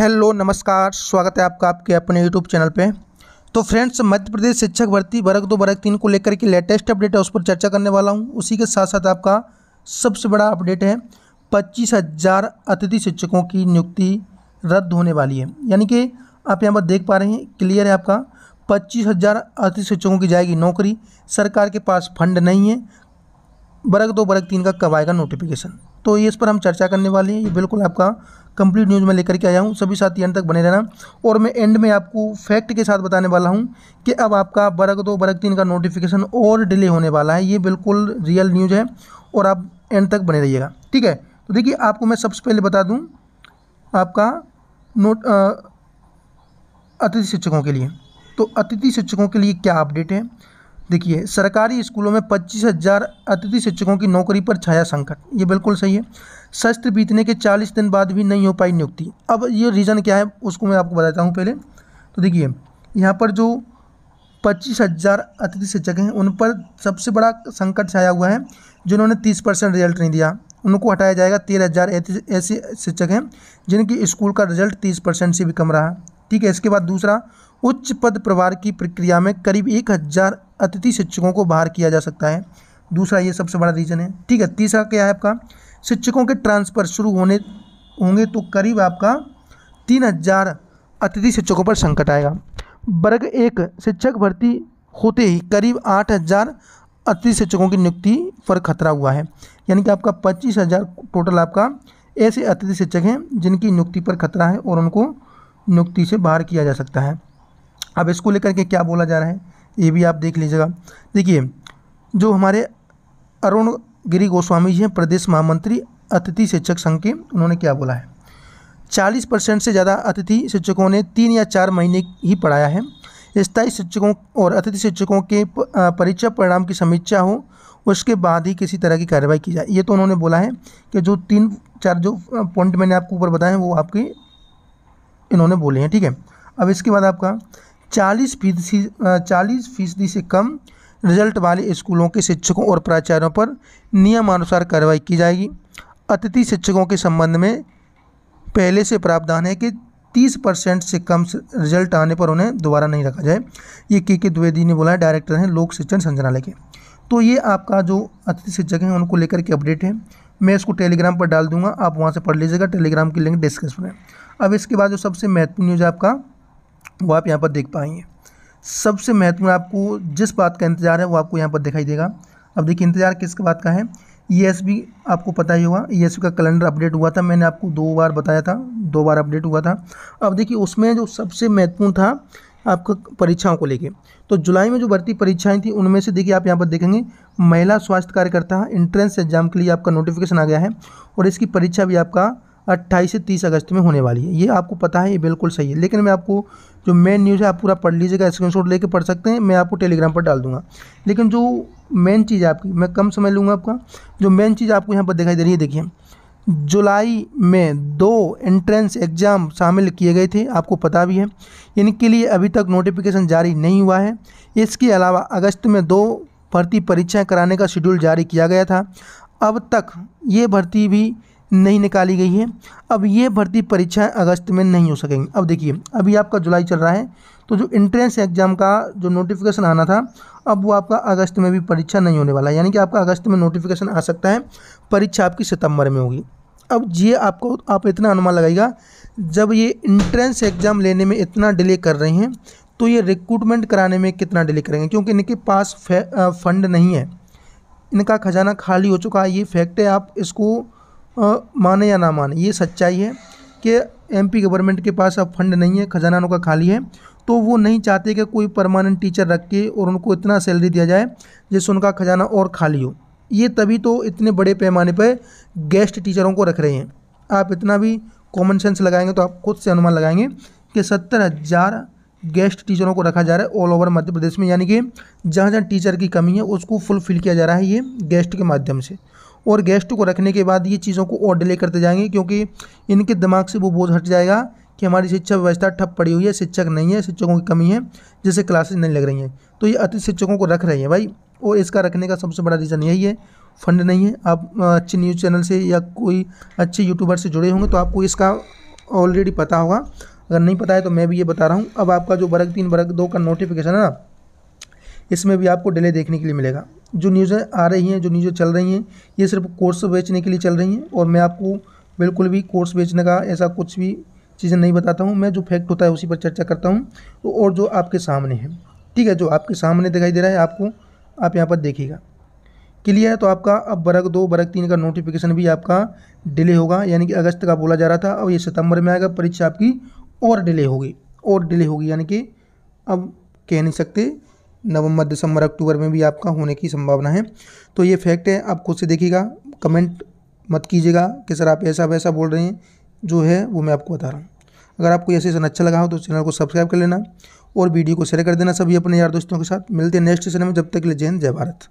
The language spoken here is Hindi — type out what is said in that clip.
हेलो नमस्कार स्वागत है आपका आपके अपने यूट्यूब चैनल पे तो फ्रेंड्स मध्य प्रदेश शिक्षक भर्ती वर्ग दो वर्ग तीन को लेकर के लेटेस्ट अपडेट है उस पर चर्चा करने वाला हूँ उसी के साथ साथ आपका सबसे बड़ा अपडेट है पच्चीस हज़ार अतिथि शिक्षकों की नियुक्ति रद्द होने वाली है यानी कि आप यहाँ पर देख पा रहे हैं क्लियर है आपका पच्चीस हज़ार अतिथि शिक्षकों की जाएगी नौकरी सरकार के पास फंड नहीं है बरक दो बरक तीन का कब आएगा नोटिफिकेशन तो ये इस पर हम चर्चा करने वाले हैं ये बिल्कुल आपका कंप्लीट न्यूज़ में लेकर के आया हूँ सभी साथी एंड तक बने रहना और मैं एंड में आपको फैक्ट के साथ बताने वाला हूँ कि अब आपका बरक दो बरक तीन का नोटिफिकेशन और डिले होने वाला है ये बिल्कुल रियल न्यूज़ है और आप एंड तक बने रहिएगा ठीक है तो देखिए आपको मैं सबसे पहले बता दूँ आपका नोट अतिथि शिक्षकों के लिए तो अतिथि शिक्षकों के लिए क्या अपडेट है देखिए सरकारी स्कूलों में पच्चीस हजार अतिथि शिक्षकों की नौकरी पर छाया संकट ये बिल्कुल सही है शस्त्र बीतने के चालीस दिन बाद भी नहीं हो पाई नियुक्ति अब ये रीज़न क्या है उसको मैं आपको बताता हूँ पहले तो देखिए यहाँ पर जो पच्चीस हजार अतिथि शिक्षक हैं उन पर सबसे बड़ा संकट छाया हुआ है जिन्होंने तीस परसेंट रिजल्ट नहीं दिया उनको हटाया जाएगा तेरह हजार ऐसे शिक्षक हैं जिनके स्कूल का रिजल्ट तीस परसेंट से भी कम रहा ठीक है इसके बाद दूसरा उच्च पद प्रभार की प्रक्रिया में करीब एक हज़ार अतिथि शिक्षकों को बाहर किया जा सकता है दूसरा ये सबसे बड़ा रीज़न है ठीक है तीसरा क्या है आपका शिक्षकों के ट्रांसफ़र शुरू होने होंगे तो करीब आपका तीन हज़ार अतिथि शिक्षकों पर संकट आएगा वर्ग एक शिक्षक भर्ती होते ही करीब आठ हज़ार अतिथि शिक्षकों की नियुक्ति पर खतरा हुआ है यानी कि आपका पच्चीस हज़ार टोटल आपका ऐसे अतिथि शिक्षक हैं जिनकी नियुक्ति पर खतरा है और उनको नियुक्ति से बाहर किया जा सकता है अब इसको लेकर के क्या बोला जा रहा है ये भी आप देख लीजिएगा देखिए जो हमारे अरुण गिरी गोस्वामी जी हैं प्रदेश महामंत्री अतिथि शिक्षक संघ के उन्होंने क्या बोला है चालीस परसेंट से ज़्यादा अतिथि शिक्षकों ने तीन या चार महीने ही पढ़ाया है स्थायी शिक्षकों और अतिथि शिक्षकों के परीक्षा परिणाम की समीक्षा हो उसके बाद ही किसी तरह की कार्रवाई की जाए ये तो उन्होंने बोला है कि जो तीन चार जो पॉइंट मैंने आपको ऊपर बताए हैं वो आपकी इन्होंने बोले हैं ठीक है अब इसके बाद आपका चालीस फीसदी चालीस फीसदी से कम रिजल्ट वाले स्कूलों के शिक्षकों और प्राचार्यों पर नियमानुसार कार्रवाई की जाएगी अतिथि शिक्षकों के संबंध में पहले से प्रावधान है कि तीस परसेंट से कम रिजल्ट आने पर उन्हें दोबारा नहीं रखा जाए ये के के द्विवेदी ने बोला है डायरेक्टर हैं लोक शिक्षण संचालय के तो ये आपका जो अतिथि शिक्षक हैं उनको लेकर के अपडेट है मैं इसको टेलीग्राम पर डाल दूंगा आप वहाँ से पढ़ लीजिएगा टेलीग्राम की लिंक डिस्क्रिप्शन में अब इसके बाद जो सबसे महत्वपूर्ण न्यूज़ आपका वो आप यहाँ पर देख पाएंगे सबसे महत्वपूर्ण आपको जिस बात का इंतजार है वो आपको यहाँ पर दिखाई देगा अब देखिए इंतजार किस बात का है ई e आपको पता ही होगा ई e का कैलेंडर अपडेट हुआ था मैंने आपको दो बार बताया था दो बार अपडेट हुआ था अब देखिए उसमें जो सबसे महत्वपूर्ण था आपको परीक्षाओं को लेके तो जुलाई में जो भर्ती परीक्षाएं थी उनमें से देखिए आप यहाँ पर देखेंगे महिला स्वास्थ्य कार्यकर्ता एंट्रेंस एग्जाम के लिए आपका नोटिफिकेशन आ गया है और इसकी परीक्षा भी आपका अट्ठाईस से तीस अगस्त में होने वाली है ये आपको पता है ये बिल्कुल सही है लेकिन मैं आपको जो मेन न्यूज़ है आप पूरा पढ़ लीजिएगा स्क्रीनशॉट लेके पढ़ सकते हैं मैं आपको टेलीग्राम पर डाल दूंगा लेकिन जो मेन चीज़ है आपकी मैं कम समय लूँगा आपका जो मेन चीज़ आपको यहाँ पर दिखाई दे रही है देखिए जुलाई में दो एंट्रेंस एग्ज़ाम शामिल किए गए थे आपको पता भी है इनके लिए अभी तक नोटिफिकेशन जारी नहीं हुआ है इसके अलावा अगस्त में दो भर्ती परीक्षाएं कराने का शेड्यूल जारी किया गया था अब तक ये भर्ती भी नहीं निकाली गई है अब ये भर्ती परीक्षाएं अगस्त में नहीं हो सकेंगी अब देखिए अभी आपका जुलाई चल रहा है तो जो इंट्रेंस एग्ज़ाम का जो नोटिफिकेशन आना था अब वो आपका अगस्त में भी परीक्षा नहीं होने वाला यानी कि आपका अगस्त में नोटिफिकेशन आ सकता है परीक्षा आपकी सितंबर में होगी अब ये आपको आप इतना अनुमान लगाएगा जब ये इंट्रेंस एग्ज़ाम लेने में इतना डिले कर रहे हैं तो ये रिक्रूटमेंट कराने में कितना डिले करेंगे क्योंकि इनके पास फंड नहीं है इनका खजाना खाली हो चुका है ये फैक्ट है आप इसको आ, माने या ना माने ये सच्चाई है कि एमपी गवर्नमेंट के पास अब फंड नहीं है खजाना उनका खाली है तो वो नहीं चाहते कि कोई परमानेंट टीचर रख के और उनको इतना सैलरी दिया जाए जिससे उनका खजाना और खाली हो ये तभी तो इतने बड़े पैमाने पर गेस्ट टीचरों को रख रहे हैं आप इतना भी कॉमन सेंस लगाएंगे तो आप खुद से अनुमान लगाएंगे कि सत्तर हज़ार गेस्ट टीचरों को रखा जा रहा है ऑल ओवर मध्य प्रदेश में यानी कि जहाँ जहाँ टीचर की कमी है उसको फुलफिल किया जा रहा है ये गेस्ट के माध्यम से और गेस्ट को रखने के बाद ये चीज़ों को और डिले करते जाएंगे क्योंकि इनके दिमाग से वो बोझ हट जाएगा कि हमारी शिक्षा व्यवस्था ठप पड़ी हुई है शिक्षक नहीं है शिक्षकों की कमी है जिससे क्लासेज नहीं लग रही हैं तो ये अति शिक्षकों को रख रहे हैं भाई और इसका रखने का सबसे बड़ा रीज़न यही है फंड नहीं है आप अच्छे न्यूज़ चैनल से या कोई अच्छे यूट्यूबर से जुड़े होंगे तो आपको इसका ऑलरेडी पता होगा अगर नहीं पता है तो मैं भी ये बता रहा हूँ अब आपका जो वर्ग तीन वर्ग दो का नोटिफिकेशन है ना इसमें भी आपको डिले देखने के लिए मिलेगा जो न्यूज़ें आ रही हैं जो न्यूज़ें चल रही हैं ये सिर्फ कोर्स बेचने के लिए चल रही हैं और मैं आपको बिल्कुल भी कोर्स बेचने का ऐसा कुछ भी चीज़ें नहीं बताता हूँ मैं जो फैक्ट होता है उसी पर चर्चा करता हूँ तो और जो आपके सामने है ठीक है जो आपके सामने दिखाई दे रहा है आपको आप यहाँ पर देखिएगा क्लियर है तो आपका अब बरक दो बरक तीन का नोटिफिकेशन भी आपका डिले होगा यानी कि अगस्त का बोला जा रहा था अब ये सितंबर में आएगा परीक्षा आपकी और डिले होगी और डिले होगी यानी कि अब कह नहीं सकते नवंबर दिसंबर अक्टूबर में भी आपका होने की संभावना है तो ये फैक्ट है आप खुद से देखिएगा कमेंट मत कीजिएगा कि सर आप ऐसा वैसा बोल रहे हैं जो है वो मैं आपको बता रहा हूँ अगर आपको यह सेशन अच्छा लगा हो तो चैनल को सब्सक्राइब कर लेना और वीडियो को शेयर कर देना सभी अपने यार दोस्तों के साथ मिलते हैं नेक्स्ट सेशन में जब तक के लिए जय हिंद जय भारत